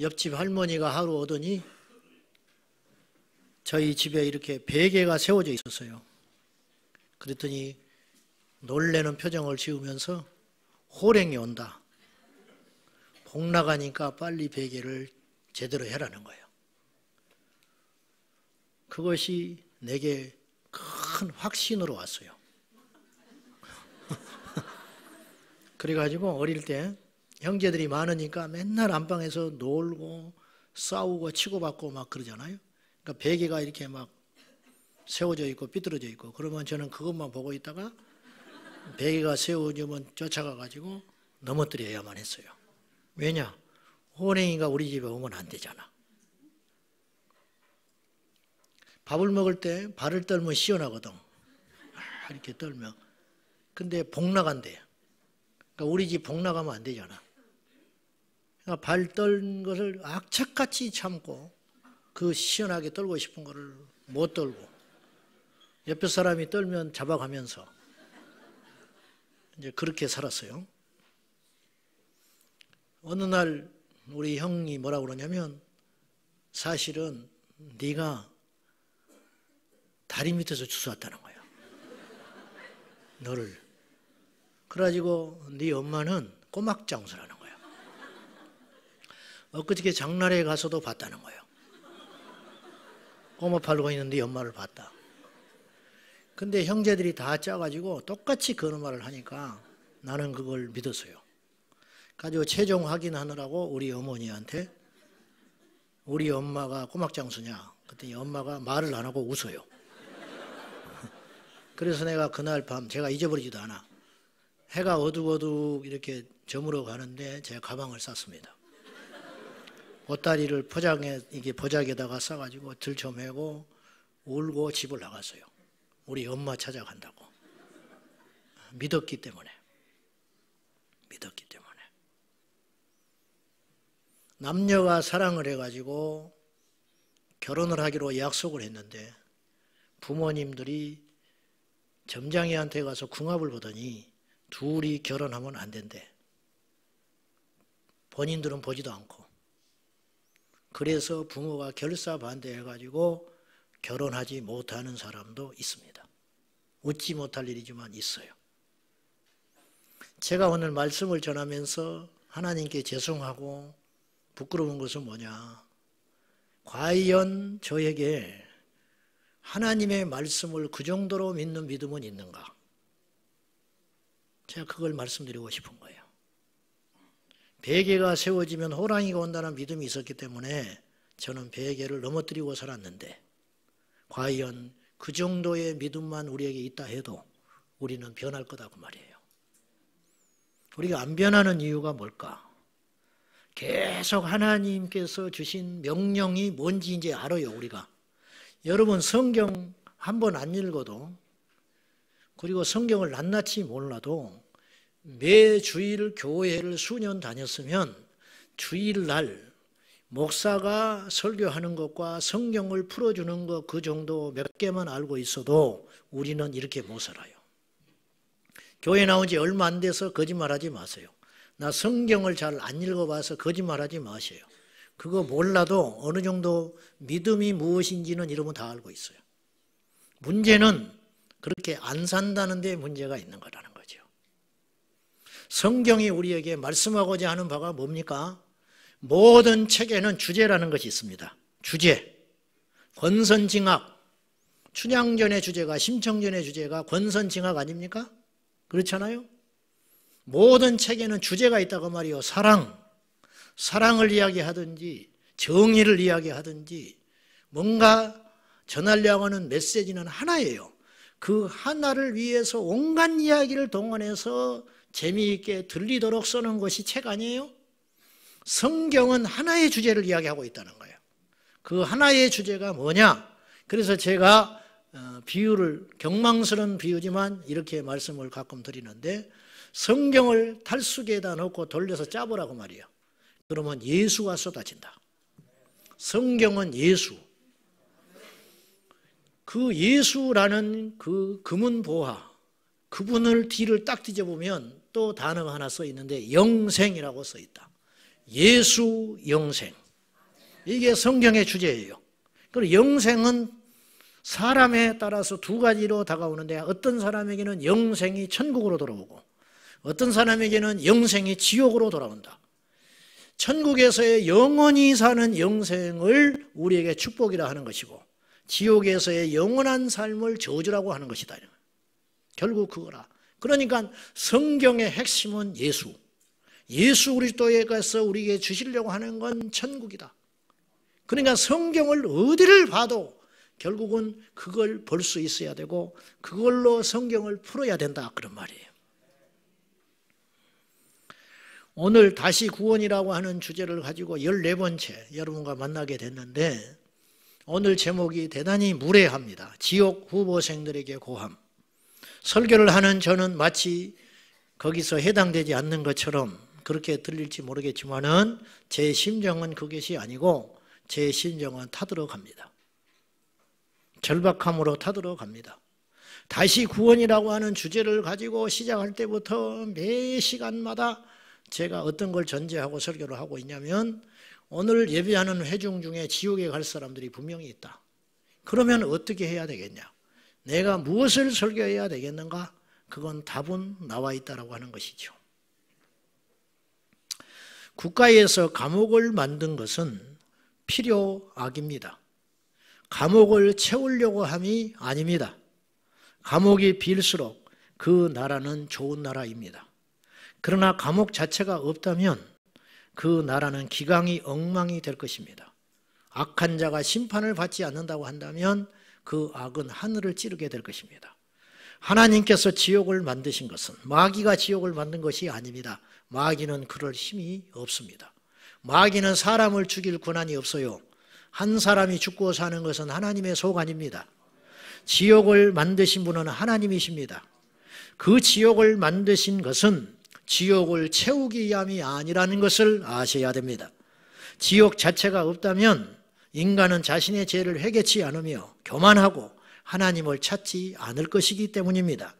옆집 할머니가 하루 오더니 저희 집에 이렇게 베개가 세워져 있었어요. 그랬더니 놀래는 표정을 지으면서 호랭이 온다. 복 나가니까 빨리 베개를 제대로 해라는 거예요. 그것이 내게 큰 확신으로 왔어요. 그래가지고 어릴 때 형제들이 많으니까 맨날 안방에서 놀고 싸우고 치고받고 막 그러잖아요. 그러니까 베개가 이렇게 막 세워져 있고 삐뚤어져 있고 그러면 저는 그것만 보고 있다가 베개가 세워지면 쫓아가가지고 넘어뜨려야만 했어요. 왜냐? 호랭이가 우리 집에 오면 안 되잖아. 밥을 먹을 때 발을 떨면 시원하거든. 아, 이렇게 떨면. 근데 복 나간대. 그러니까 우리 집복 나가면 안 되잖아. 그러니까 발떨 것을 악착같이 참고 그 시원하게 떨고 싶은 것을 못 떨고 옆에 사람이 떨면 잡아가면서 이제 그렇게 살았어요. 어느 날 우리 형이 뭐라 고 그러냐면 사실은 네가 다리 밑에서 주워왔다는 거예요. 너를. 그래가지고 네 엄마는 꼬막장수라는 엊그저께 장날에 가서도 봤다는 거예요. 꼬마 팔고 있는데 연말을 봤다. 근데 형제들이 다 짜가지고 똑같이 그런 말을 하니까 나는 그걸 믿었어요. 가지고 최종 확인하느라고 우리 어머니한테 우리 엄마가 꼬막장수냐? 그랬더니 엄마가 말을 안 하고 웃어요. 그래서 내가 그날 밤 제가 잊어버리지도 않아. 해가 어둑어둑 이렇게 저물어 가는데 제가 가방을 쌌습니다. 옷다리를 포장에 이게 보자기에다가 싸가지고 들쳐매고 울고 집을 나갔어요. 우리 엄마 찾아간다고 믿었기 때문에 믿었기 때문에 남녀가 사랑을 해가지고 결혼을 하기로 약속을 했는데 부모님들이 점장이한테 가서 궁합을 보더니 둘이 결혼하면 안 된대. 본인들은 보지도 않고 그래서 부모가 결사반대해가지고 결혼하지 못하는 사람도 있습니다. 웃지 못할 일이지만 있어요. 제가 오늘 말씀을 전하면서 하나님께 죄송하고 부끄러운 것은 뭐냐. 과연 저에게 하나님의 말씀을 그 정도로 믿는 믿음은 있는가? 제가 그걸 말씀드리고 싶은 거예요. 베개가 세워지면 호랑이가 온다는 믿음이 있었기 때문에 저는 베개를 넘어뜨리고 살았는데 과연 그 정도의 믿음만 우리에게 있다 해도 우리는 변할 거다고 말이에요. 우리가 안 변하는 이유가 뭘까? 계속 하나님께서 주신 명령이 뭔지 이제 알아요, 우리가. 여러분 성경 한 번 안 읽어도 그리고 성경을 낱낱이 몰라도 매 주일 교회를 수년 다녔으면 주일날 목사가 설교하는 것과 성경을 풀어주는 것 그 정도 몇 개만 알고 있어도 우리는 이렇게 못 살아요. 교회 나온 지 얼마 안 돼서 거짓말하지 마세요. 나 성경을 잘 안 읽어봐서 거짓말하지 마세요. 그거 몰라도 어느 정도 믿음이 무엇인지는 여러분 다 알고 있어요. 문제는 그렇게 안 산다는 데 문제가 있는 거라는 성경이 우리에게 말씀하고자 하는 바가 뭡니까? 모든 책에는 주제라는 것이 있습니다. 주제. 권선징악. 춘향전의 주제가 심청전의 주제가 권선징악 아닙니까? 그렇잖아요. 모든 책에는 주제가 있다고 말이요. 사랑. 사랑을 이야기하든지 정의를 이야기하든지 뭔가 전하려고 하는 메시지는 하나예요. 그 하나를 위해서 온갖 이야기를 동원해서 재미있게 들리도록 쓰는 것이 책 아니에요? 성경은 하나의 주제를 이야기하고 있다는 거예요. 그 하나의 주제가 뭐냐? 그래서 제가 어, 비유를 경망스러운 비유지만 이렇게 말씀을 가끔 드리는데 성경을 탈수기에다 넣고 돌려서 짜보라고 말이에요. 그러면 예수가 쏟아진다. 성경은 예수. 그 예수라는 그 금은보화 그분을 뒤를 딱 뒤져보면 또 단어 가 하나 써 있는데 영생이라고 써 있다. 예수 영생. 이게 성경의 주제예요. 그리고 영생은 사람에 따라서 두 가지로 다가오는데 어떤 사람에게는 영생이 천국으로 돌아오고 어떤 사람에게는 영생이 지옥으로 돌아온다. 천국에서의 영원히 사는 영생을 우리에게 축복이라 하는 것이고 지옥에서의 영원한 삶을 저주라고 하는 것이다. 결국 그거라. 그러니까 성경의 핵심은 예수. 예수 그리스도에 가서 우리에게 주시려고 하는 건 천국이다. 그러니까 성경을 어디를 봐도 결국은 그걸 볼 수 있어야 되고 그걸로 성경을 풀어야 된다 그런 말이에요. 오늘 다시 구원이라고 하는 주제를 가지고 14번째 여러분과 만나게 됐는데 오늘 제목이 대단히 무례합니다. 지옥 후보생들에게 고함. 설교를 하는 저는 마치 거기서 해당되지 않는 것처럼 그렇게 들릴지 모르겠지만은 제 심정은 그것이 아니고 제 심정은 타들어갑니다. 절박함으로 타들어갑니다. 다시 구원이라고 하는 주제를 가지고 시작할 때부터 매 시간마다 제가 어떤 걸 전제하고 설교를 하고 있냐면 오늘 예배하는 회중 중에 지옥에 갈 사람들이 분명히 있다. 그러면 어떻게 해야 되겠냐? 내가 무엇을 설교해야 되겠는가? 그건 답은 나와 있다라고 하는 것이죠. 국가에서 감옥을 만든 것은 필요악입니다. 감옥을 채우려고 함이 아닙니다. 감옥이 빌수록 그 나라는 좋은 나라입니다. 그러나 감옥 자체가 없다면 그 나라는 기강이 엉망이 될 것입니다. 악한 자가 심판을 받지 않는다고 한다면 그 악은 하늘을 찌르게 될 것입니다. 하나님께서 지옥을 만드신 것은 마귀가 지옥을 만든 것이 아닙니다. 마귀는 그럴 힘이 없습니다. 마귀는 사람을 죽일 권한이 없어요. 한 사람이 죽고 사는 것은 하나님의 소관입니다. 지옥을 만드신 분은 하나님이십니다. 그 지옥을 만드신 것은 지옥을 채우기 위함이 아니라는 것을 아셔야 됩니다. 지옥 자체가 없다면 인간은 자신의 죄를 회개치 않으며 교만하고 하나님을 찾지 않을 것이기 때문입니다.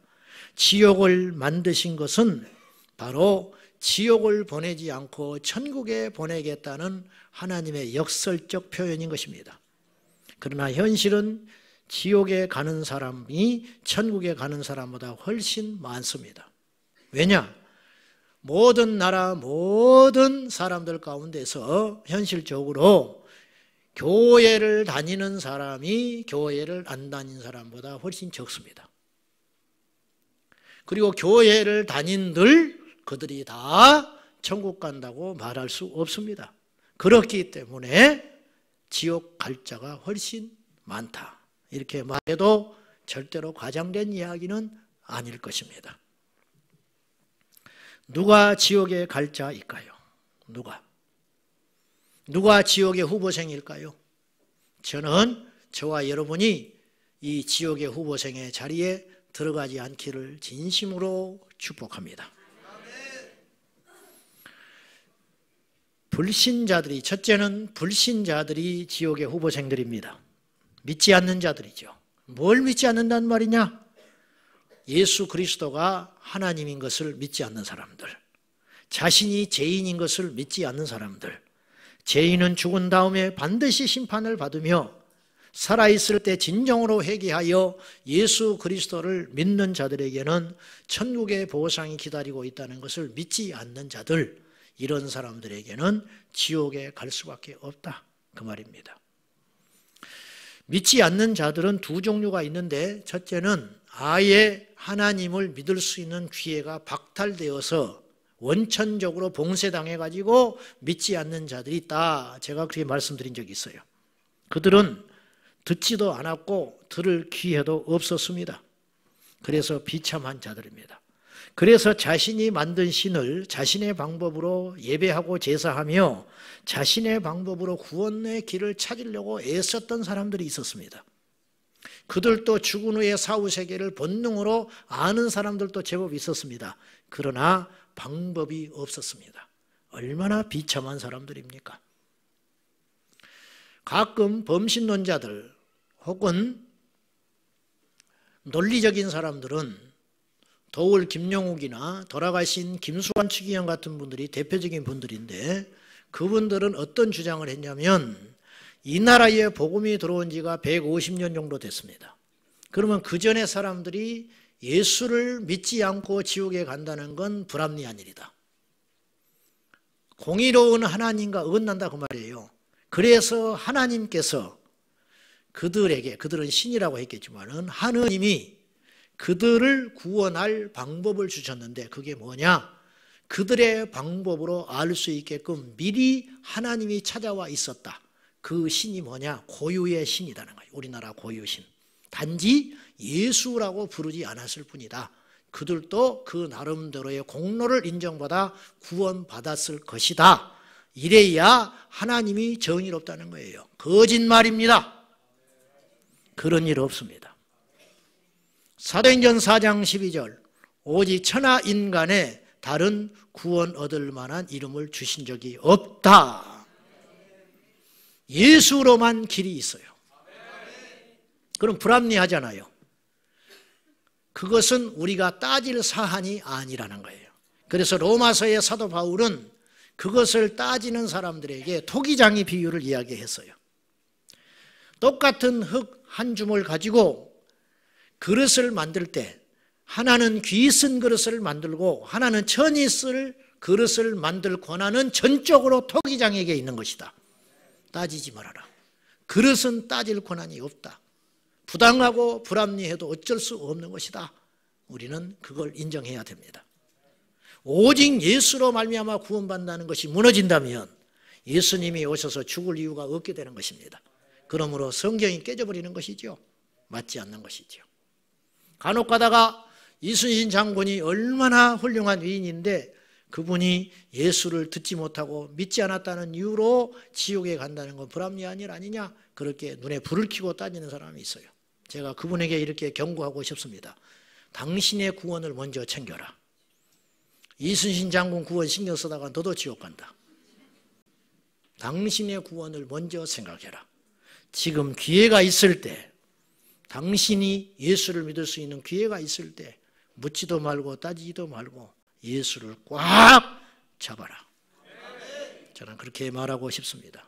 지옥을 만드신 것은 바로 지옥을 보내지 않고 천국에 보내겠다는 하나님의 역설적 표현인 것입니다. 그러나 현실은 지옥에 가는 사람이 천국에 가는 사람보다 훨씬 많습니다. 왜냐? 모든 나라, 모든 사람들 가운데서 현실적으로 교회를 다니는 사람이 교회를 안 다닌 사람보다 훨씬 적습니다. 그리고 교회를 다닌들 그들이 다 천국 간다고 말할 수 없습니다. 그렇기 때문에 지옥 갈 자가 훨씬 많다. 이렇게 말해도 절대로 과장된 이야기는 아닐 것입니다. 누가 지옥에 갈 자일까요? 누가? 누가 지옥의 후보생일까요? 저는 저와 여러분이 이 지옥의 후보생의 자리에 들어가지 않기를 진심으로 축복합니다. 불신자들이 첫째는 불신자들이 지옥의 후보생들입니다. 믿지 않는 자들이죠. 뭘 믿지 않는단 말이냐? 예수 그리스도가 하나님인 것을 믿지 않는 사람들, 자신이 죄인인 것을 믿지 않는 사람들, 죄인은 죽은 다음에 반드시 심판을 받으며 살아있을 때 진정으로 회개하여 예수 그리스도를 믿는 자들에게는 천국의 보상이 기다리고 있다는 것을 믿지 않는 자들, 이런 사람들에게는 지옥에 갈 수밖에 없다. 그 말입니다. 믿지 않는 자들은 두 종류가 있는데, 첫째는 아예 하나님을 믿을 수 있는 기회가 박탈되어서 원천적으로 봉쇄당해가지고 믿지 않는 자들이 있다. 제가 그렇게 말씀드린 적이 있어요. 그들은 듣지도 않았고 들을 기회도 없었습니다. 그래서 비참한 자들입니다. 그래서 자신이 만든 신을 자신의 방법으로 예배하고 제사하며 자신의 방법으로 구원의 길을 찾으려고 애썼던 사람들이 있었습니다. 그들도 죽은 후에 사후 세계를 본능으로 아는 사람들도 제법 있었습니다. 그러나 방법이 없었습니다. 얼마나 비참한 사람들입니까? 가끔 범신론자들 혹은 논리적인 사람들은 더울 김영욱이나 돌아가신 김수환 측위원 같은 분들이 대표적인 분들인데 그분들은 어떤 주장을 했냐면 이 나라에 복음이 들어온 지가 150년 정도 됐습니다. 그러면 그 전에 사람들이 예수를 믿지 않고 지옥에 간다는 건 불합리한 일이다. 공의로운 하나님과 어긋난다 그 말이에요. 그래서 하나님께서 그들에게 그들은 신이라고 했겠지만은 하느님이 그들을 구원할 방법을 주셨는데 그게 뭐냐? 그들의 방법으로 알 수 있게끔 미리 하나님이 찾아와 있었다. 그 신이 뭐냐? 고유의 신이라는 거예요. 우리나라 고유신. 단지 예수라고 부르지 않았을 뿐이다. 그들도 그 나름대로의 공로를 인정받아 구원받았을 것이다. 이래야 하나님이 정의롭다는 거예요. 거짓말입니다. 그런 일 없습니다. 사도행전 4장 12절 오직 천하 인간에 다른 구원 얻을 만한 이름을 주신 적이 없다. 예수로만 길이 있어요. 그럼 불합리하잖아요. 그것은 우리가 따질 사안이 아니라는 거예요. 그래서 로마서의 사도 바울은 그것을 따지는 사람들에게 토기장의 비유를 이야기했어요. 똑같은 흙 한 줌을 가지고 그릇을 만들 때 하나는 귀 쓴 그릇을 만들고 하나는 천이 쓸 그릇을 만들 권한은 전적으로 토기장에게 있는 것이다. 따지지 말아라. 그릇은 따질 권한이 없다. 부당하고 불합리해도 어쩔 수 없는 것이다. 우리는 그걸 인정해야 됩니다. 오직 예수로 말미암아 구원받는 것이 무너진다면 예수님이 오셔서 죽을 이유가 없게 되는 것입니다. 그러므로 성경이 깨져버리는 것이죠. 맞지 않는 것이죠. 간혹 가다가 이순신 장군이 얼마나 훌륭한 위인인데 그분이 예수를 듣지 못하고 믿지 않았다는 이유로 지옥에 간다는 건 불합리한 일 아니냐 그렇게 눈에 불을 켜고 따지는 사람이 있어요. 제가 그분에게 이렇게 경고하고 싶습니다. 당신의 구원을 먼저 챙겨라. 이순신 장군 구원 신경 쓰다가 너도 지옥 간다. 당신의 구원을 먼저 생각해라. 지금 기회가 있을 때, 당신이 예수를 믿을 수 있는 기회가 있을 때, 묻지도 말고 따지지도 말고 예수를 꽉 잡아라. 저는 그렇게 말하고 싶습니다.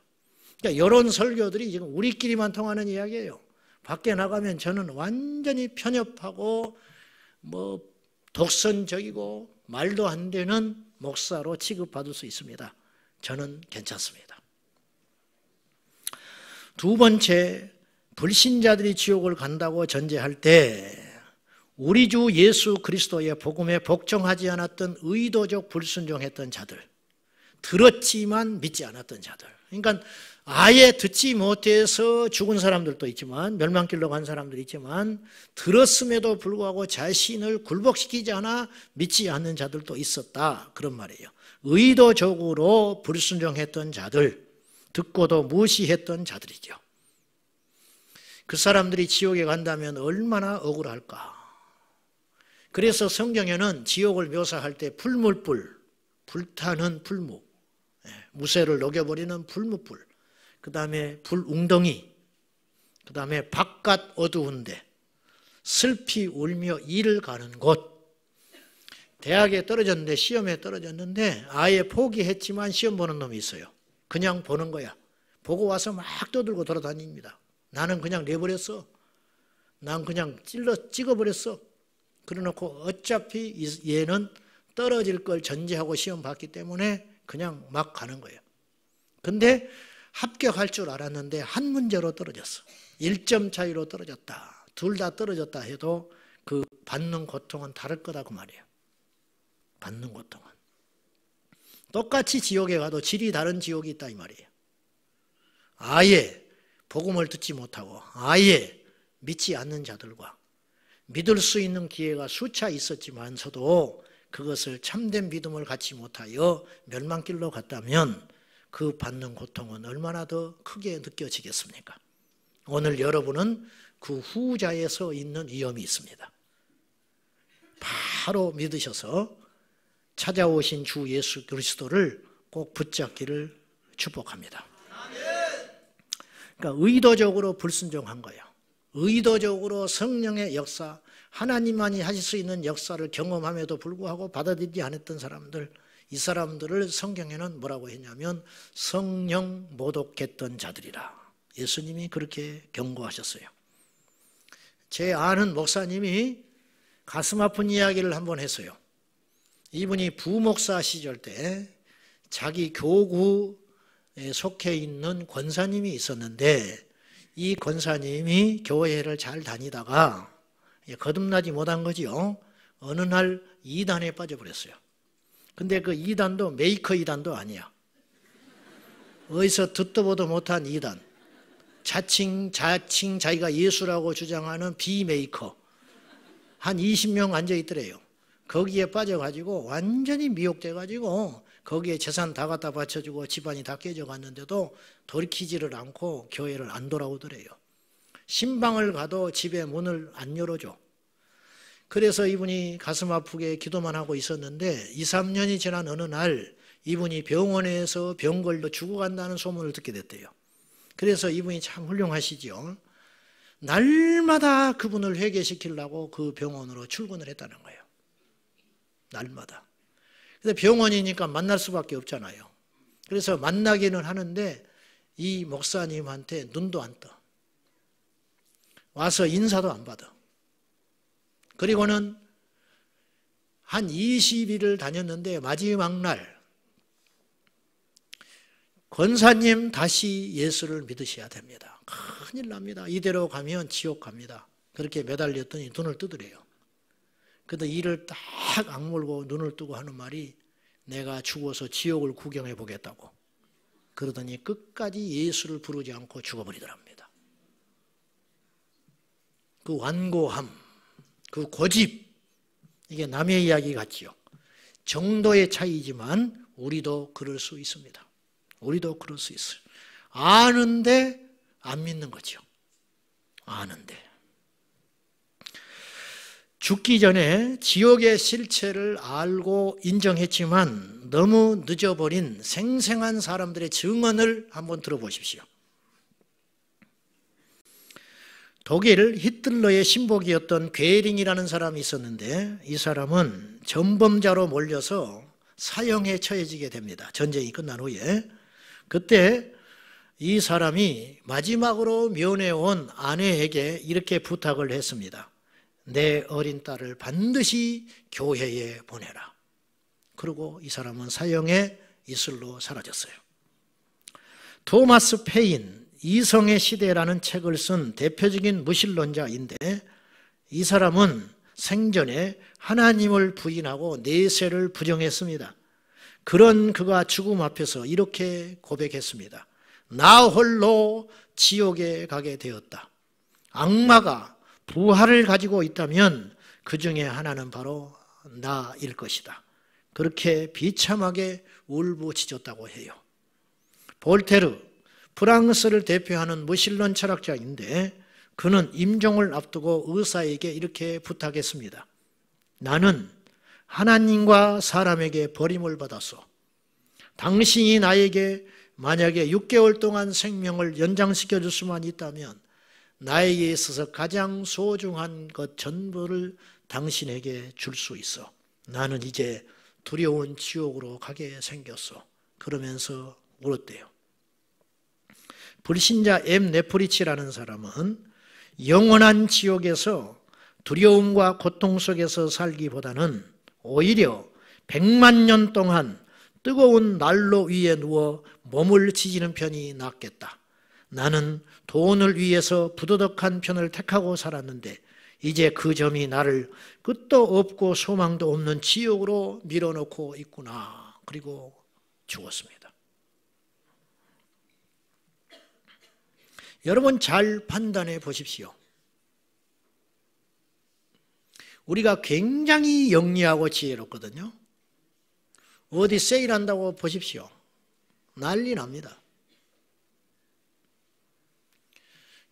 그러니까 이런 설교들이 지금 우리끼리만 통하는 이야기예요. 밖에 나가면 저는 완전히 편협하고 뭐 독선적이고 말도 안 되는 목사로 취급받을 수 있습니다. 저는 괜찮습니다. 두 번째, 불신자들이 지옥을 간다고 전제할 때 우리 주 예수 그리스도의 복음에 복종하지 않았던 의도적 불순종했던 자들, 들었지만 믿지 않았던 자들. 그러니까 아예 듣지 못해서 죽은 사람들도 있지만 멸망길로 간 사람들이 있지만 들었음에도 불구하고 자신을 굴복시키지 않아 믿지 않는 자들도 있었다 그런 말이에요. 의도적으로 불순종했던 자들, 듣고도 무시했던 자들이죠. 그 사람들이 지옥에 간다면 얼마나 억울할까. 그래서 성경에는 지옥을 묘사할 때 풀물불, 불타는 풀무, 예, 무쇠를 녹여버리는 풀무불, 그 다음에 불웅덩이, 그 다음에 바깥 어두운데 슬피 울며 일을 가는 곳. 대학에 떨어졌는데 시험에 떨어졌는데 아예 포기했지만 시험 보는 놈이 있어요. 그냥 보는 거야. 보고 와서 막 떠들고 돌아다닙니다. 나는 그냥 내버렸어. 난 그냥 찔러 찍어버렸어. 그래놓고 어차피 얘는 떨어질 걸 전제하고 시험 봤기 때문에 그냥 막 가는 거예요. 근데 합격할 줄 알았는데 한 문제로 떨어졌어. 1점 차이로 떨어졌다. 둘 다 떨어졌다 해도 그 받는 고통은 다를 거라고 말이야 받는 고통은. 똑같이 지옥에 가도 질이 다른 지옥이 있다 이 말이에요. 아예 복음을 듣지 못하고 아예 믿지 않는 자들과 믿을 수 있는 기회가 수차 있었지만서도 그것을 참된 믿음을 갖지 못하여 멸망길로 갔다면 그 받는 고통은 얼마나 더 크게 느껴지겠습니까? 오늘 여러분은 그 후자에서 있는 위험이 있습니다. 바로 믿으셔서 찾아오신 주 예수 그리스도를 꼭 붙잡기를 축복합니다. 그러니까 의도적으로 불순종한 거예요. 의도적으로 성령의 역사, 하나님만이 하실 수 있는 역사를 경험함에도 불구하고 받아들이지 않았던 사람들, 이 사람들을 성경에는 뭐라고 했냐면 성령 모독했던 자들이라. 예수님이 그렇게 경고하셨어요. 제 아는 목사님이 가슴 아픈 이야기를 한번 했어요. 이분이 부목사 시절 때 자기 교구에 속해 있는 권사님이 있었는데 이 권사님이 교회를 잘 다니다가 예, 거듭나지 못한 거지요. 어느 날 이단에 빠져버렸어요. 근데 그 이단도 메이커 이단도 아니야. 어디서 듣도 보도 못한 이단. 자칭, 자칭 자기가 예수라고 주장하는 비메이커. 한 20명 앉아 있더래요. 거기에 빠져가지고 완전히 미혹돼가지고 거기에 재산 다 갖다 바쳐주고 집안이 다 깨져갔는데도 돌이키지를 않고 교회를 안 돌아오더래요. 신방을 가도 집에 문을 안 열어줘. 그래서 이분이 가슴 아프게 기도만 하고 있었는데 2, 3년이 지난 어느 날 이분이 병원에서 병걸려 죽어간다는 소문을 듣게 됐대요. 그래서 이분이 참훌륭하시죠 날마다 그분을 회개시키려고 그 병원으로 출근을 했다는 거예요. 날마다. 근데 병원이니까 만날 수밖에 없잖아요. 그래서 만나기는 하는데 이 목사님한테 눈도 안 떠. 와서 인사도 안 받아. 그리고는 한 20일을 다녔는데 마지막 날 권사님 다시 예수를 믿으셔야 됩니다. 큰일 납니다. 이대로 가면 지옥 갑니다. 그렇게 매달렸더니 눈을 뜨더래요. 근데 이를 딱 악물고 눈을 뜨고 하는 말이 내가 죽어서 지옥을 구경해 보겠다고. 그러더니 끝까지 예수를 부르지 않고 죽어버리더랍니다. 그 완고함, 그 고집 이게 남의 이야기 같지요. 정도의 차이지만 우리도 그럴 수 있습니다. 우리도 그럴 수 있어요. 아는데 안 믿는 거죠. 아는데. 죽기 전에 지옥의 실체를 알고 인정했지만 너무 늦어버린 생생한 사람들의 증언을 한번 들어보십시오. 독일 히틀러의 신복이었던 괴링이라는 사람이 있었는데 이 사람은 전범자로 몰려서 사형에 처해지게 됩니다. 전쟁이 끝난 후에. 그때 이 사람이 마지막으로 면회온 아내에게 이렇게 부탁을 했습니다. 내 어린 딸을 반드시 교회에 보내라. 그리고 이 사람은 사형에 이슬로 사라졌어요. 토마스 페인 이성의 시대라는 책을 쓴 대표적인 무신론자인데 이 사람은 생전에 하나님을 부인하고 내세를 부정했습니다. 그런 그가 죽음 앞에서 이렇게 고백했습니다. 나 홀로 지옥에 가게 되었다. 악마가 부하를 가지고 있다면 그 중에 하나는 바로 나일 것이다. 그렇게 비참하게 울부짖었다고 해요. 볼테르 프랑스를 대표하는 무신론 철학자인데 그는 임종을 앞두고 의사에게 이렇게 부탁했습니다. 나는 하나님과 사람에게 버림을 받았어. 당신이 나에게 만약에 6개월 동안 생명을 연장시켜 줄 수만 있다면 나에게 있어서 가장 소중한 것 전부를 당신에게 줄 수 있어. 나는 이제 두려운 지옥으로 가게 생겼어. 그러면서 울었대요. 불신자 엠 네프리치라는 사람은 영원한 지옥에서 두려움과 고통 속에서 살기보다는 오히려 백만 년 동안 뜨거운 난로 위에 누워 몸을 지지는 편이 낫겠다. 나는 돈을 위해서 부도덕한 편을 택하고 살았는데 이제 그 점이 나를 끝도 없고 소망도 없는 지옥으로 밀어넣고 있구나. 그리고 죽었습니다. 여러분 잘 판단해 보십시오. 우리가 굉장히 영리하고 지혜롭거든요. 어디 세일한다고 보십시오. 난리 납니다.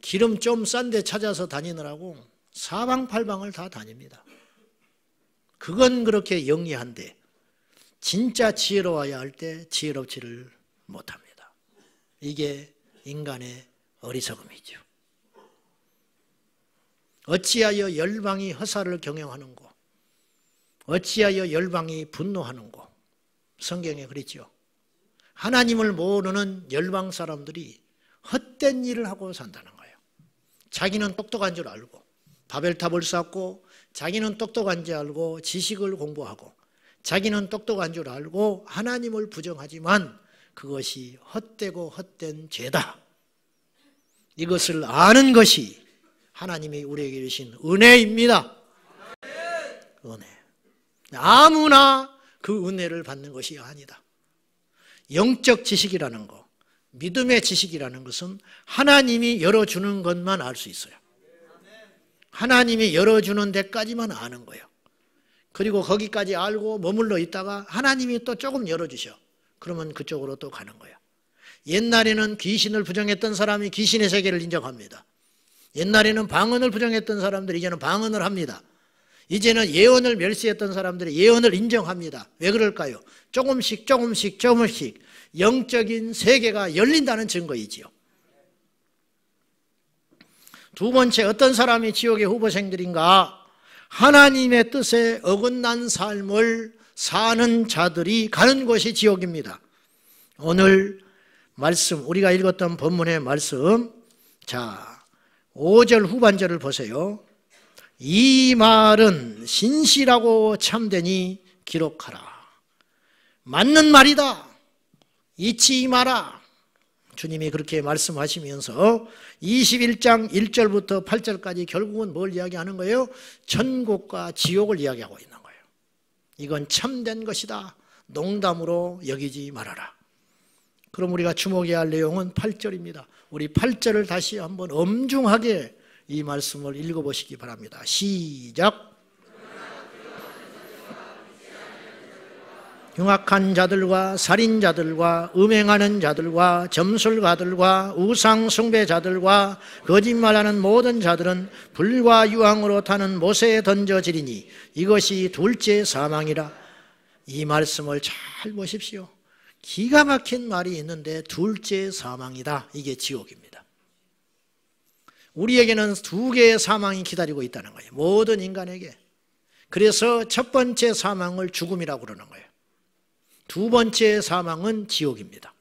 기름 좀 싼 데 찾아서 다니느라고 사방팔방을 다 다닙니다. 그건 그렇게 영리한데 진짜 지혜로워야 할 때 지혜롭지를 못합니다. 이게 인간의 어리석음이죠. 어찌하여 열방이 허사를 경영하는고 어찌하여 열방이 분노하는고 성경에 그랬죠. 하나님을 모르는 열방 사람들이 헛된 일을 하고 산다는 거예요. 자기는 똑똑한 줄 알고 바벨탑을 쌓고 자기는 똑똑한 줄 알고 지식을 공부하고 자기는 똑똑한 줄 알고 하나님을 부정하지만 그것이 헛되고 헛된 죄다. 이것을 아는 것이 하나님이 우리에게 주신 은혜입니다. 은혜. 아무나 그 은혜를 받는 것이 아니다. 영적 지식이라는 것, 믿음의 지식이라는 것은 하나님이 열어주는 것만 알 수 있어요. 하나님이 열어주는 데까지만 아는 거예요. 그리고 거기까지 알고 머물러 있다가 하나님이 또 조금 열어주셔. 그러면 그쪽으로 또 가는 거예요. 옛날에는 귀신을 부정했던 사람이 귀신의 세계를 인정합니다. 옛날에는 방언을 부정했던 사람들이 이제는 방언을 합니다. 이제는 예언을 멸시했던 사람들이 예언을 인정합니다. 왜 그럴까요? 조금씩 조금씩 조금씩 영적인 세계가 열린다는 증거이지요. 두 번째 어떤 사람이 지옥의 후보생들인가? 하나님의 뜻에 어긋난 삶을 사는 자들이 가는 곳이 지옥입니다. 오늘 말씀, 우리가 읽었던 본문의 말씀. 자, 5절 후반절을 보세요. 이 말은 신실하고 참되니 기록하라. 맞는 말이다. 잊지 마라. 주님이 그렇게 말씀하시면서 21장 1절부터 8절까지 결국은 뭘 이야기하는 거예요? 천국과 지옥을 이야기하고 있는 거예요. 이건 참된 것이다. 농담으로 여기지 말아라. 그럼 우리가 주목해야 할 내용은 8절입니다. 우리 8절을 다시 한번 엄중하게 이 말씀을 읽어보시기 바랍니다. 시작. 흉악한 자들과 살인자들과 음행하는 자들과 점술가들과 우상숭배자들과 거짓말하는 모든 자들은 불과 유황으로 타는 못에 던져지리니 이것이 둘째 사망이라 이 말씀을 잘 보십시오. 기가 막힌 말이 있는데 둘째 사망이다. 이게 지옥입니다. 우리에게는 두 개의 사망이 기다리고 있다는 거예요. 모든 인간에게. 그래서 첫 번째 사망을 죽음이라고 그러는 거예요. 두 번째 사망은 지옥입니다.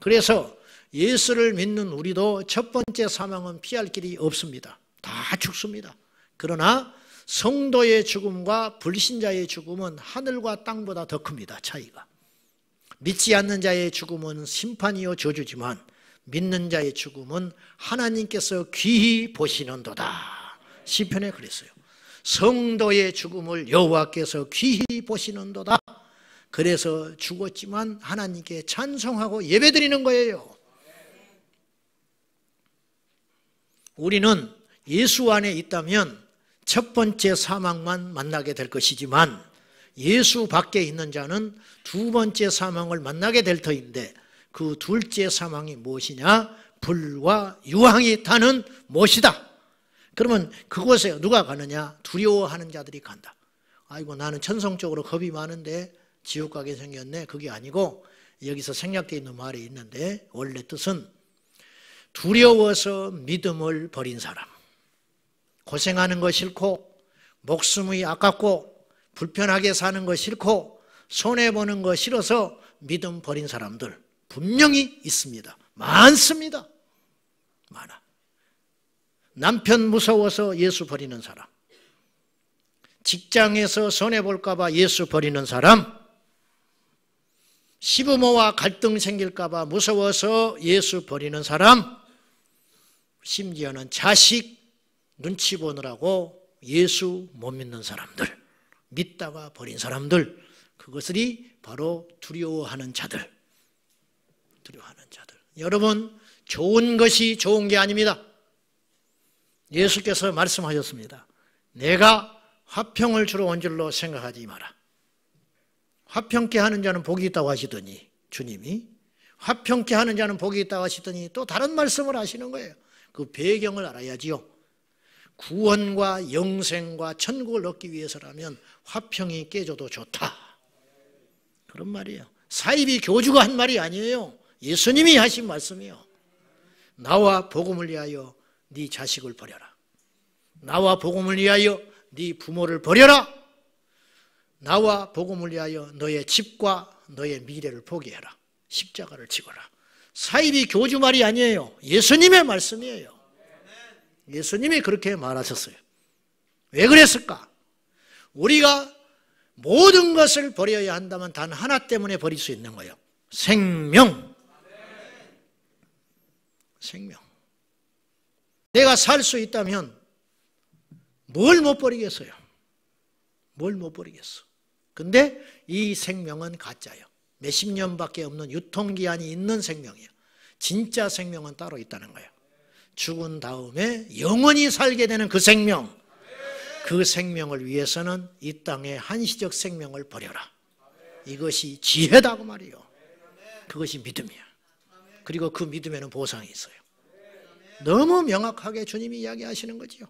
그래서 예수를 믿는 우리도 첫 번째 사망은 피할 길이 없습니다. 다 죽습니다. 그러나 성도의 죽음과 불신자의 죽음은 하늘과 땅보다 더 큽니다. 차이가. 믿지 않는 자의 죽음은 심판이요 저주지만 믿는 자의 죽음은 하나님께서 귀히 보시는도다. 시편에 그랬어요. 성도의 죽음을 여호와께서 귀히 보시는도다. 그래서 죽었지만 하나님께 찬송하고 예배드리는 거예요. 우리는 예수 안에 있다면 첫 번째 사망만 만나게 될 것이지만 예수 밖에 있는 자는 두 번째 사망을 만나게 될 터인데 그 둘째 사망이 무엇이냐? 불과 유황이 타는 못이다. 그러면 그곳에 누가 가느냐? 두려워하는 자들이 간다. 아이고 나는 천성적으로 겁이 많은데 지옥 가게 생겼네. 그게 아니고 여기서 생략되어 있는 말이 있는데 원래 뜻은 두려워서 믿음을 버린 사람. 고생하는 거 싫고 목숨이 아깝고 불편하게 사는 거 싫고 손해보는 거 싫어서 믿음 버린 사람들 분명히 있습니다. 많습니다. 많아. 남편 무서워서 예수 버리는 사람. 직장에서 손해볼까봐 예수 버리는 사람. 시부모와 갈등 생길까봐 무서워서 예수 버리는 사람. 심지어는 자식 눈치 보느라고 예수 못 믿는 사람들. 믿다가 버린 사람들 그것들이 바로 두려워하는 자들 두려워하는 자들 여러분 좋은 것이 좋은 게 아닙니다 예수께서 말씀하셨습니다 내가 화평을 주러 온 줄로 생각하지 마라 화평케 하는 자는 복이 있다고 하시더니 주님이 화평케 하는 자는 복이 있다고 하시더니 또 다른 말씀을 하시는 거예요 그 배경을 알아야지요 구원과 영생과 천국을 얻기 위해서라면 화평이 깨져도 좋다. 그런 말이에요. 사이비 교주가 한 말이 아니에요. 예수님이 하신 말씀이요. 나와 복음을 위하여 네 자식을 버려라. 나와 복음을 위하여 네 부모를 버려라. 나와 복음을 위하여 너의 집과 너의 미래를 포기해라. 십자가를 지거라. 사이비 교주 말이 아니에요. 예수님의 말씀이에요. 예수님이 그렇게 말하셨어요. 왜 그랬을까? 우리가 모든 것을 버려야 한다면 단 하나 때문에 버릴 수 있는 거예요. 생명. 생명. 내가 살 수 있다면 뭘 못 버리겠어요? 뭘 못 버리겠어? 근데 이 생명은 가짜예요. 몇십 년밖에 없는 유통기한이 있는 생명이에요. 진짜 생명은 따로 있다는 거예요. 죽은 다음에 영원히 살게 되는 그 생명, 그 생명을 위해서는 이 땅의 한시적 생명을 버려라. 이것이 지혜다고 말이요. 그것이 믿음이야. 그리고 그 믿음에는 보상이 있어요. 너무 명확하게 주님이 이야기하시는 거지요.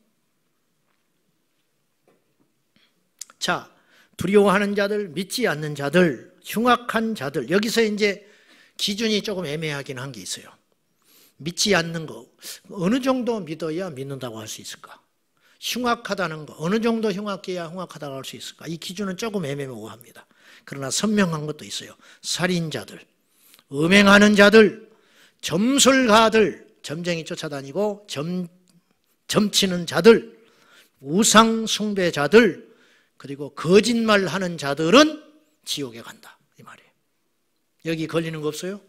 자, 두려워하는 자들, 믿지 않는 자들, 흉악한 자들. 여기서 이제 기준이 조금 애매하긴 한 게 있어요. 믿지 않는 거 어느 정도 믿어야 믿는다고 할 수 있을까? 흉악하다는 거 어느 정도 흉악해야 흉악하다고 할 수 있을까? 이 기준은 조금 애매모호합니다. 그러나 선명한 것도 있어요. 살인자들, 음행하는 자들, 점술가들, 점쟁이 쫓아다니고 점, 점치는 자들, 우상 숭배자들, 그리고 거짓말하는 자들은 지옥에 간다. 이 말이에요. 여기 걸리는 거 없어요?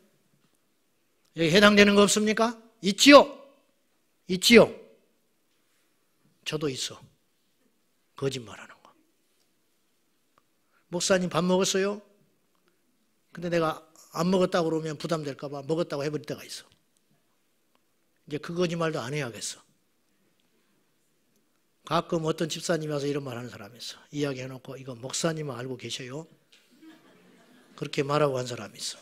여기 예, 해당되는 거 없습니까? 있지요? 있지요? 저도 있어. 거짓말하는 거. 목사님 밥 먹었어요? 근데 내가 안 먹었다고 그러면 부담될까봐 먹었다고 해버릴 때가 있어. 이제 그 거짓말도 안 해야겠어. 가끔 어떤 집사님이 와서 이런 말 하는 사람이 있어. 이야기 해놓고, 이거 목사님 알고 계셔요? 그렇게 말하고 한 사람이 있어.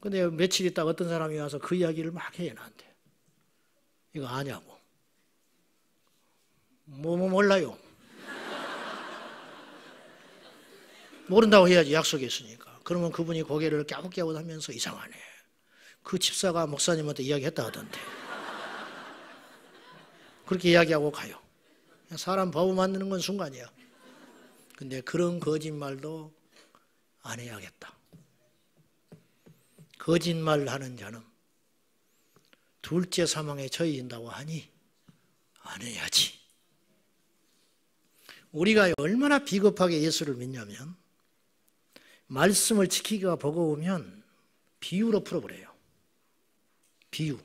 근데 며칠 있다 가 어떤 사람이 와서 그 이야기를 막 해요, 나한테. 이거 아냐고. 뭐, 뭐 몰라요. 모른다고 해야지 약속했으니까. 그러면 그분이 고개를 깨웃깨웃 하면서 이상하네. 그 집사가 목사님한테 이야기했다 하던데. 그렇게 이야기하고 가요. 사람 바보 만드는 건 순간이야. 근데 그런 거짓말도 안 해야겠다. 거짓말하는 자는 둘째 사망에 처해진다고 하니 안 해야지. 우리가 얼마나 비겁하게 예수를 믿냐면 말씀을 지키기가 버거우면 비유로 풀어버려요. 비유.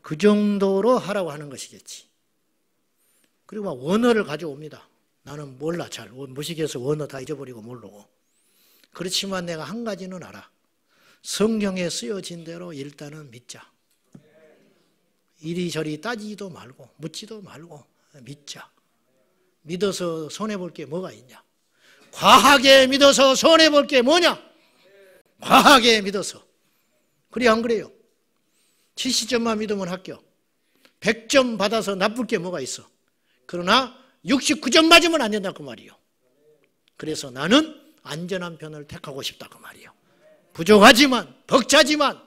그 정도로 하라고 하는 것이겠지. 그리고 막 원어를 가져옵니다. 나는 몰라 잘. 뭐 무식해서 원어 다 잊어버리고 모르고. 그렇지만 내가 한 가지는 알아. 성경에 쓰여진 대로 일단은 믿자. 이리저리 따지지도 말고 묻지도 말고 믿자. 믿어서 손해볼 게 뭐가 있냐? 과하게 믿어서 손해볼 게 뭐냐? 과하게 믿어서. 그래 안 그래요? 70점만 믿으면 합격. 100점 받아서 나쁠 게 뭐가 있어? 그러나 69점 맞으면 안 된다 그 말이요. 그래서 나는 안전한 편을 택하고 싶다 그 말이요. 부족하지만 벅차지만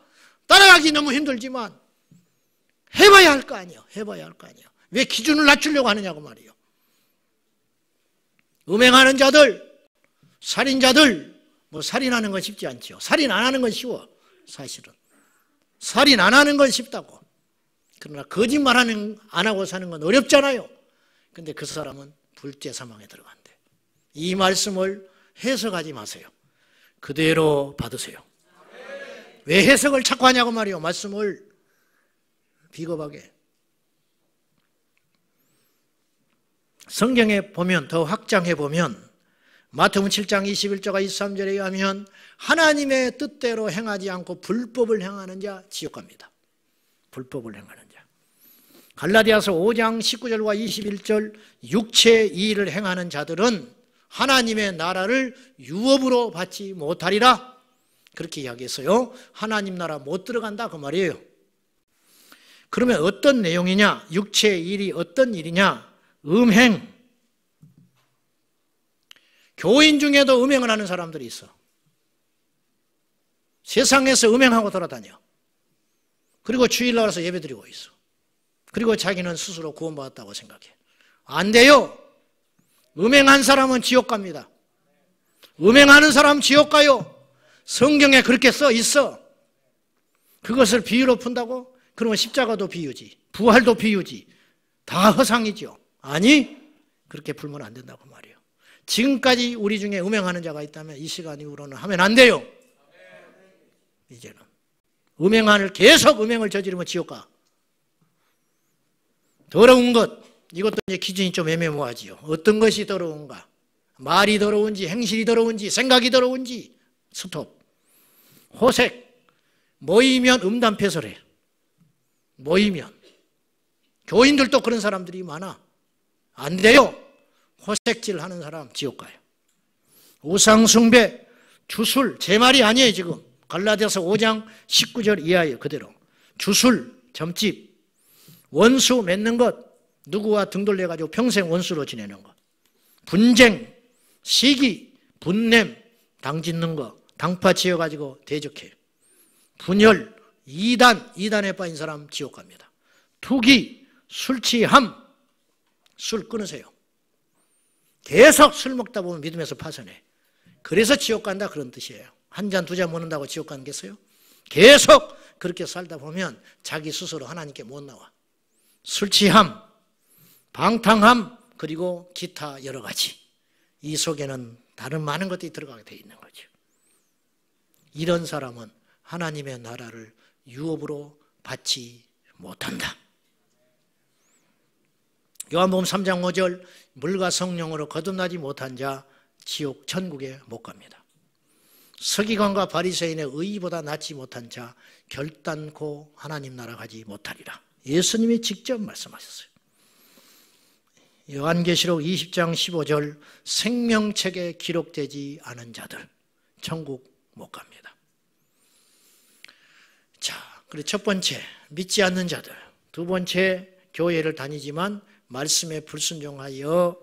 따라가기 너무 힘들지만 해봐야 할 거 아니에요. 해봐야 할 거 아니에요. 왜 기준을 낮추려고 하느냐고 말이에요. 음행하는 자들, 살인자들, 뭐 살인하는 건 쉽지 않지 살인 안 하는 건 쉬워. 사실은 살인 안 하는 건 쉽다고. 그러나 거짓말하는 안 하고 사는 건 어렵잖아요. 근데 그 사람은 불제 사망에 들어간대. 이 말씀을 해석하지 마세요. 그대로 받으세요. 왜 해석을 자꾸 하냐고 말이요. 말씀을 비겁하게. 성경에 보면 더 확장해 보면 마태복음 7장 21절과 23절에 의하면 하나님의 뜻대로 행하지 않고 불법을 행하는 자 지옥 갑니다. 불법을 행하는 자. 갈라디아서 5장 19절과 21절 육체 이의를 행하는 자들은 하나님의 나라를 유업으로 받지 못하리라. 그렇게 이야기했어요. 하나님 나라 못 들어간다 그 말이에요. 그러면 어떤 내용이냐? 육체의 일이 어떤 일이냐? 음행. 교인 중에도 음행을 하는 사람들이 있어. 세상에서 음행하고 돌아다녀. 그리고 주일날 와서 예배드리고 있어. 그리고 자기는 스스로 구원받았다고 생각해. 안 돼요. 음행한 사람은 지옥 갑니다. 음행하는 사람 지옥 가요. 성경에 그렇게 써 있어. 그것을 비유로 푼다고? 그러면 십자가도 비유지. 부활도 비유지. 다 허상이죠. 아니, 그렇게 풀면 안 된다고 말이에요. 지금까지 우리 중에 음행하는 자가 있다면 이 시간 이후로는 하면 안 돼요. 이제는. 음행을 계속 음행을 저지르면 지옥 가. 더러운 것, 이것도 이제 기준이 좀 애매모호하지요. 어떤 것이 더러운가? 말이 더러운지, 행실이 더러운지, 생각이 더러운지, 스톱. 호색. 모이면 음담패설해. 모이면. 교인들도 그런 사람들이 많아. 안 돼요. 호색질 하는 사람 지옥 가요. 우상숭배, 주술, 제 말이 아니에요, 지금. 갈라디아서 5장 19절 이하예 그대로. 주술, 점집, 원수 맺는 것, 누구와 등 돌려가지고 평생 원수로 지내는 거. 분쟁, 시기, 분냄, 당 짓는 거, 당파 지어가지고 대적해. 분열, 이단, 이단에 빠진 사람 지옥 갑니다. 투기, 술 취함, 술 끊으세요. 계속 술 먹다 보면 믿음에서 파산해. 그래서 지옥 간다 그런 뜻이에요. 한 잔, 두 잔 먹는다고 지옥 가는 게있어요 계속 그렇게 살다 보면 자기 스스로 하나님께 못 나와. 술 취함, 방탕함 그리고 기타 여러 가지 이 속에는 다른 많은 것들이 들어가게 되어 있는 거죠. 이런 사람은 하나님의 나라를 유업으로 받지 못한다. 요한복음 3장 5절 물과 성령으로 거듭나지 못한 자 지옥 천국에 못 갑니다. 서기관과 바리새인의 의의보다 낫지 못한 자 결단코 하나님 나라 가지 못하리라. 예수님이 직접 말씀하셨어요. 요한계시록 20장 15절 생명책에 기록되지 않은 자들 천국 못 갑니다. 자, 그리고 첫 번째 믿지 않는 자들, 두 번째 교회를 다니지만 말씀에 불순종하여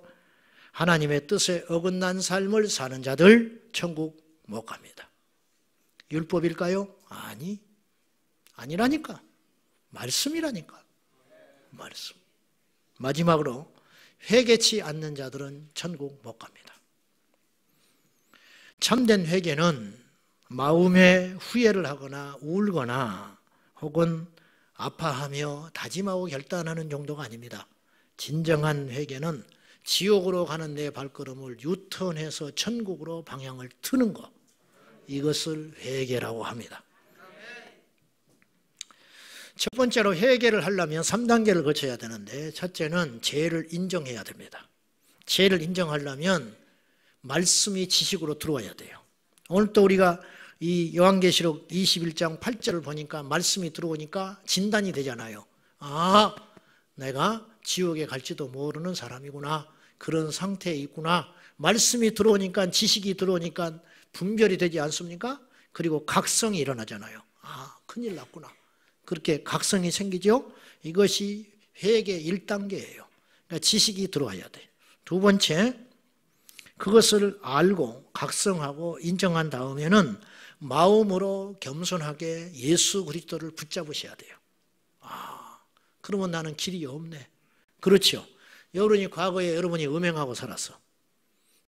하나님의 뜻에 어긋난 삶을 사는 자들 천국 못 갑니다. 율법일까요? 아니. 아니라니까. 말씀이라니까. 말씀. 마지막으로 회개치 않는 자들은 천국 못 갑니다. 참된 회개는 마음에 후회를 하거나 울거나 혹은 아파하며 다짐하고 결단하는 정도가 아닙니다. 진정한 회개는 지옥으로 가는 내 발걸음을 유턴해서 천국으로 방향을 트는 것 이것을 회개라고 합니다. 첫 번째로 회개를 하려면 3단계를 거쳐야 되는데 첫째는 죄를 인정해야 됩니다. 죄를 인정하려면 말씀이 지식으로 들어와야 돼요. 오늘 또 우리가 이 요한계시록 21장 8절을 보니까 말씀이 들어오니까 진단이 되잖아요. 아, 내가 지옥에 갈지도 모르는 사람이구나. 그런 상태에 있구나. 말씀이 들어오니까 지식이 들어오니까 분별이 되지 않습니까? 그리고 각성이 일어나잖아요. 아, 큰일 났구나. 그렇게 각성이 생기죠. 이것이 회계 1단계예요. 그러니까 지식이 들어와야 돼. 두 번째, 그것을 알고 각성하고 인정한 다음에는 마음으로 겸손하게 예수 그리스도를 붙잡으셔야 돼요. 아, 그러면 나는 길이 없네. 그렇죠. 여러분이 과거에 여러분이 음행하고 살았어.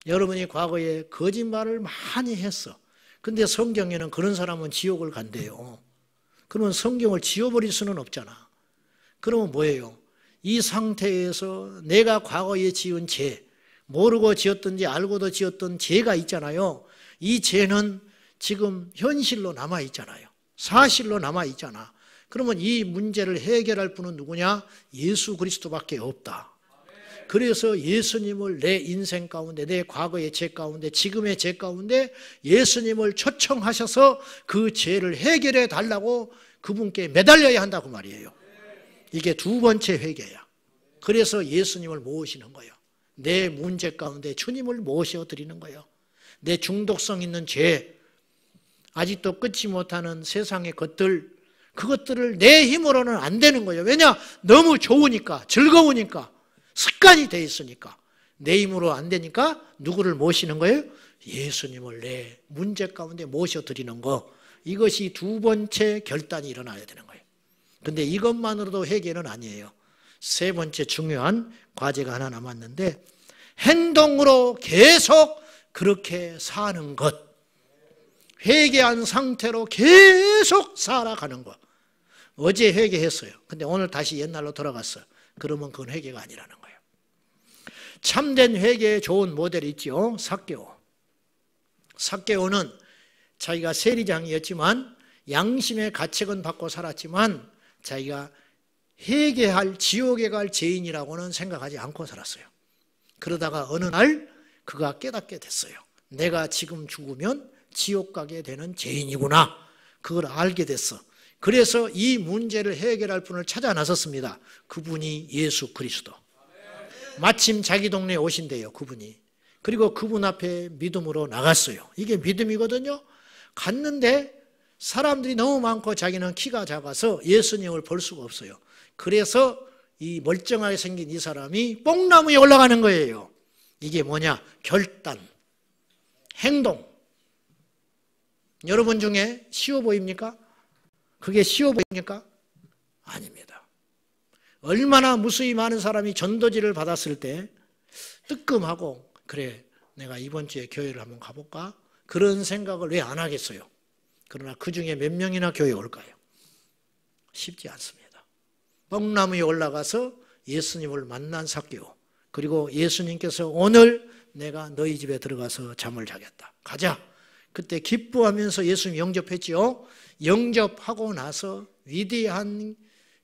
여러분이 과거에 거짓말을 많이 했어. 근데 성경에는 그런 사람은 지옥을 간대요. 그러면 성경을 지워버릴 수는 없잖아. 그러면 뭐예요? 이 상태에서 내가 과거에 지은 죄, 모르고 지었든지 알고도 지었던 죄가 있잖아요. 이 죄는 지금 현실로 남아 있잖아요. 사실로 남아 있잖아. 그러면 이 문제를 해결할 분은 누구냐? 예수 그리스도밖에 없다. 그래서 예수님을 내 인생 가운데, 내 과거의 죄 가운데, 지금의 죄 가운데 예수님을 초청하셔서 그 죄를 해결해 달라고 그분께 매달려야 한다고 말이에요. 이게 두 번째 회개야. 그래서 예수님을 모으시는 거예요. 내 문제 가운데 주님을 모셔 드리는 거예요. 내 중독성 있는 죄, 아직도 끊지 못하는 세상의 것들, 그것들을 내 힘으로는 안 되는 거예요. 왜냐? 너무 좋으니까, 즐거우니까. 습관이 돼 있으니까 내 힘으로 안 되니까 누구를 모시는 거예요? 예수님을 내 문제 가운데 모셔드리는 거 이것이 두 번째 결단이 일어나야 되는 거예요. 근데 이것만으로도 해결은 아니에요. 세 번째 중요한 과제가 하나 남았는데 행동으로 계속 그렇게 사는 것 회개한 상태로 계속 살아가는 것 어제 회개했어요. 근데 오늘 다시 옛날로 돌아갔어요. 그러면 그건 회개가 아니라는 거예요. 참된 회개의 좋은 모델이 있죠 사개오. 사개오는 자기가 세리장이었지만 양심의 가책은 받고 살았지만 자기가 회개할 지옥에 갈 죄인이라고는 생각하지 않고 살았어요. 그러다가 어느 날 그가 깨닫게 됐어요. 내가 지금 죽으면 지옥 가게 되는 죄인이구나. 그걸 알게 됐어. 그래서 이 문제를 해결할 분을 찾아 나섰습니다. 그분이 예수 그리스도. 마침 자기 동네에 오신대요, 그분이. 그리고 그분 앞에 믿음으로 나갔어요. 이게 믿음이거든요. 갔는데 사람들이 너무 많고 자기는 키가 작아서 예수님을 볼 수가 없어요. 그래서 이 멀쩡하게 생긴 이 사람이 뽕나무에 올라가는 거예요. 이게 뭐냐? 결단, 행동. 여러분 중에 쉬워 보입니까? 그게 쉬워 보입니까? 아닙니다. 얼마나 무수히 많은 사람이 전도지를 받았을 때 뜨끔하고 그래 내가 이번 주에 교회를 한번 가볼까? 그런 생각을 왜 안 하겠어요? 그러나 그 중에 몇 명이나 교회 올까요? 쉽지 않습니다. 뻥나무에 올라가서 예수님을 만난 사교 그리고 예수님께서 오늘 내가 너희 집에 들어가서 잠을 자겠다. 가자. 그때 기뻐하면서 예수님 영접했지요. 영접하고 나서 위대한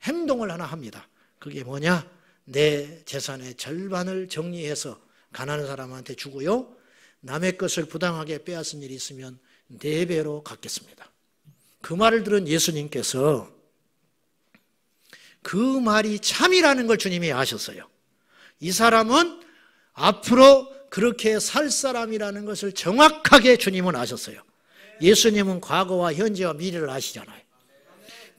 행동을 하나 합니다. 그게 뭐냐? 내 재산의 절반을 정리해서 가난한 사람한테 주고요. 남의 것을 부당하게 빼앗은 일이 있으면 네 배로 갚겠습니다. 그 말을 들은 예수님께서 그 말이 참이라는 걸 주님이 아셨어요. 이 사람은 앞으로 그렇게 살 사람이라는 것을 정확하게 주님은 아셨어요. 예수님은 과거와 현재와 미래를 아시잖아요.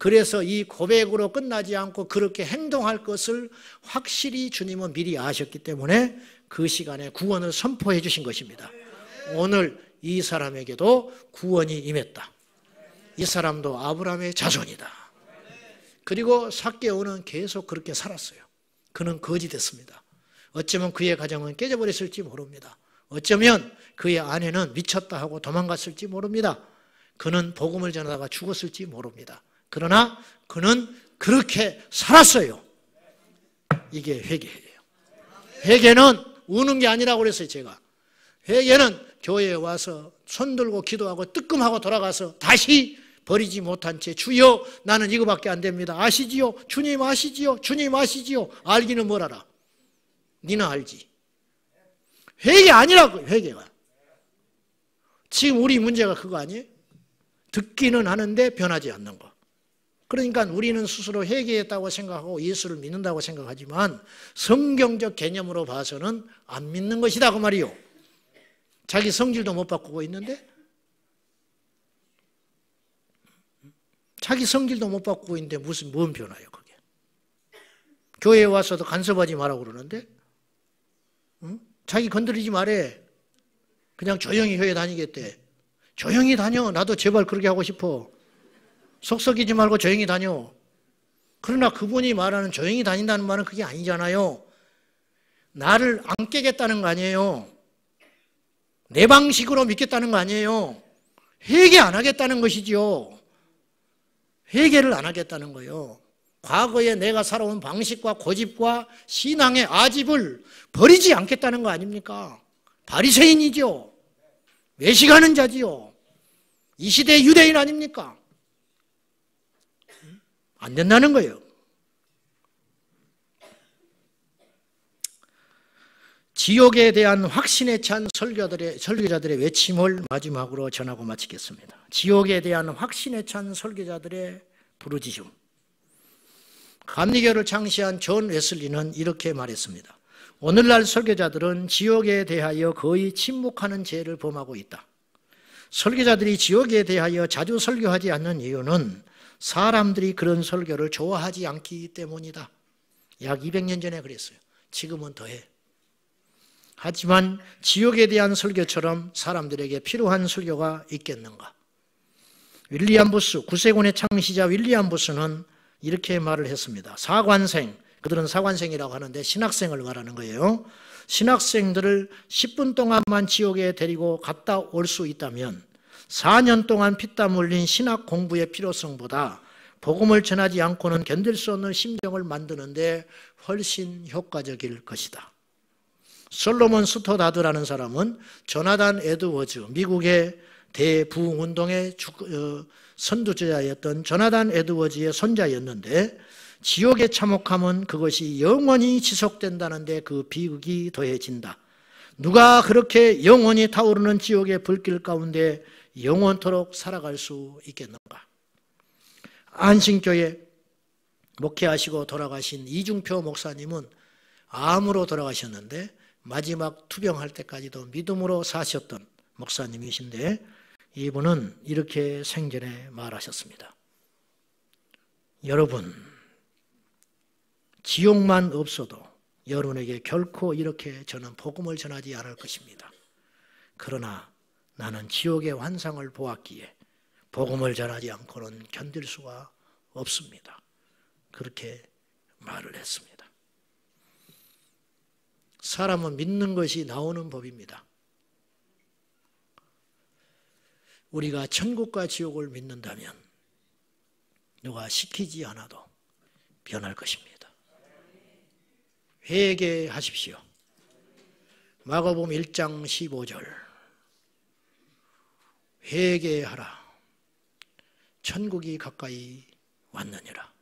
그래서 이 고백으로 끝나지 않고 그렇게 행동할 것을 확실히 주님은 미리 아셨기 때문에 그 시간에 구원을 선포해 주신 것입니다. 오늘 이 사람에게도 구원이 임했다. 이 사람도 아브라함의 자손이다. 그리고 삭개오는 계속 그렇게 살았어요. 그는 거지 됐습니다. 어쩌면 그의 가정은 깨져버렸을지 모릅니다. 어쩌면 그의 아내는 미쳤다 하고 도망갔을지 모릅니다. 그는 복음을 전하다가 죽었을지 모릅니다. 그러나 그는 그렇게 살았어요. 이게 회개예요. 회개는 우는 게 아니라고 그랬어요, 제가. 회개는 교회에 와서 손 들고 기도하고 뜨끔하고 돌아가서 다시 버리지 못한 채 주여 나는 이거밖에 안 됩니다. 아시지요? 주님 아시지요? 주님 아시지요? 알기는 뭘 알아? 니는 알지. 회개 아니라고 회개가. 지금 우리 문제가 그거 아니에요? 듣기는 하는데 변하지 않는 거. 그러니까 우리는 스스로 회개했다고 생각하고 예수를 믿는다고 생각하지만 성경적 개념으로 봐서는 안 믿는 것이다 그 말이요. 자기 성질도 못 바꾸고 있는데 자기 성질도 못 바꾸고 있는데 무슨 뭔변화요 그게. 교회에 와서도 간섭하지 말라 그러는데 응? 자기 건드리지 말해. 그냥 조용히 교회 다니겠대. 조용히 다녀. 나도 제발 그렇게 하고 싶어. 속썩이지 말고 조용히 다녀. 그러나 그분이 말하는 조용히 다닌다는 말은 그게 아니잖아요. 나를 안 깨겠다는 거 아니에요. 내 방식으로 믿겠다는 거 아니에요. 회개 안 하겠다는 것이지요. 회개를 안 하겠다는 거예요. 과거에 내가 살아온 방식과 고집과 신앙의 아집을 버리지 않겠다는 거 아닙니까? 바리새인이죠. 외식하는 자지요. 이 시대의 유대인 아닙니까? 안 된다는 거예요. 지옥에 대한 확신에 찬 설교들의, 설교자들의 외침을 마지막으로 전하고 마치겠습니다. 지옥에 대한 확신에 찬 설교자들의 부르짖음. 감리교를 창시한 존 웨슬리는 이렇게 말했습니다. 오늘날 설교자들은 지옥에 대하여 거의 침묵하는 죄를 범하고 있다. 설교자들이 지옥에 대하여 자주 설교하지 않는 이유는 사람들이 그런 설교를 좋아하지 않기 때문이다. 약 200년 전에 그랬어요. 지금은 더해. 하지만 지옥에 대한 설교처럼 사람들에게 필요한 설교가 있겠는가? 윌리엄 부스, 구세군의 창시자 윌리엄 부스는 이렇게 말을 했습니다. 사관생, 그들은 사관생이라고 하는데 신학생을 말하는 거예요. 신학생들을 10분 동안만 지옥에 데리고 갔다 올 수 있다면 4년 동안 피땀 흘린 신학 공부의 필요성보다 복음을 전하지 않고는 견딜 수 없는 심정을 만드는데 훨씬 효과적일 것이다. 솔로몬 스토다드라는 사람은 조나단 에드워즈, 미국의 대부흥운동의 어, 선두주자였던 조나단 에드워즈의 손자였는데 지옥의 참혹함은 그것이 영원히 지속된다는데 그 비극이 더해진다. 누가 그렇게 영원히 타오르는 지옥의 불길 가운데 영원토록 살아갈 수 있겠는가? 안신교회 목회하시고 돌아가신 이중표 목사님은 암으로 돌아가셨는데 마지막 투병할 때까지도 믿음으로 사셨던 목사님이신데 이분은 이렇게 생전에 말하셨습니다. 여러분, 지옥만 없어도 여러분에게 결코 이렇게 저는 복음을 전하지 않을 것입니다. 그러나 나는 지옥의 환상을 보았기에 복음을 전하지 않고는 견딜 수가 없습니다. 그렇게 말을 했습니다. 사람은 믿는 것이 나오는 법입니다. 우리가 천국과 지옥을 믿는다면 누가 시키지 않아도 변할 것입니다. 회개하십시오. 마가복음 1장 15절. 회개하라. 천국이 가까이 왔느니라.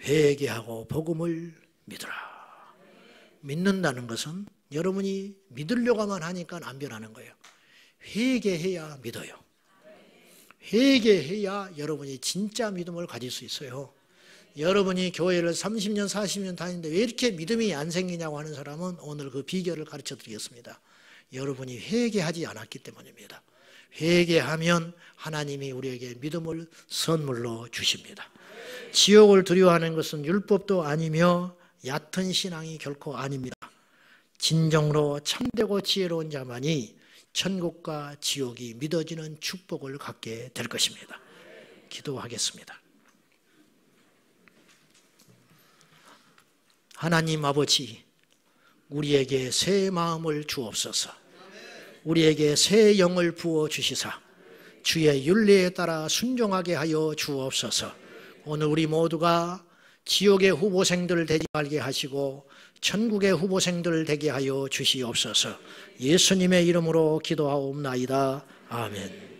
회개하고 복음을 믿으라. 믿는다는 것은 여러분이 믿으려고만 하니까 안 변하는 거예요. 회개해야 믿어요. 회개해야 여러분이 진짜 믿음을 가질 수 있어요. 여러분이 교회를 30년, 40년 다니는데 왜 이렇게 믿음이 안 생기냐고 하는 사람은 오늘 그 비결을 가르쳐 드리겠습니다. 여러분이 회개하지 않았기 때문입니다. 회개하면 하나님이 우리에게 믿음을 선물로 주십니다. 지옥을 두려워하는 것은 율법도 아니며 얕은 신앙이 결코 아닙니다. 진정으로 참되고 지혜로운 자만이 천국과 지옥이 믿어지는 축복을 갖게 될 것입니다. 기도하겠습니다. 하나님 아버지, 우리에게 새 마음을 주옵소서. 우리에게 새 영을 부어 주시사 주의 윤리에 따라 순종하게 하여 주옵소서. 오늘 우리 모두가 지옥의 후보생들 되지 말게 하시고 천국의 후보생들 되게 하여 주시옵소서. 예수님의 이름으로 기도하옵나이다. 아멘.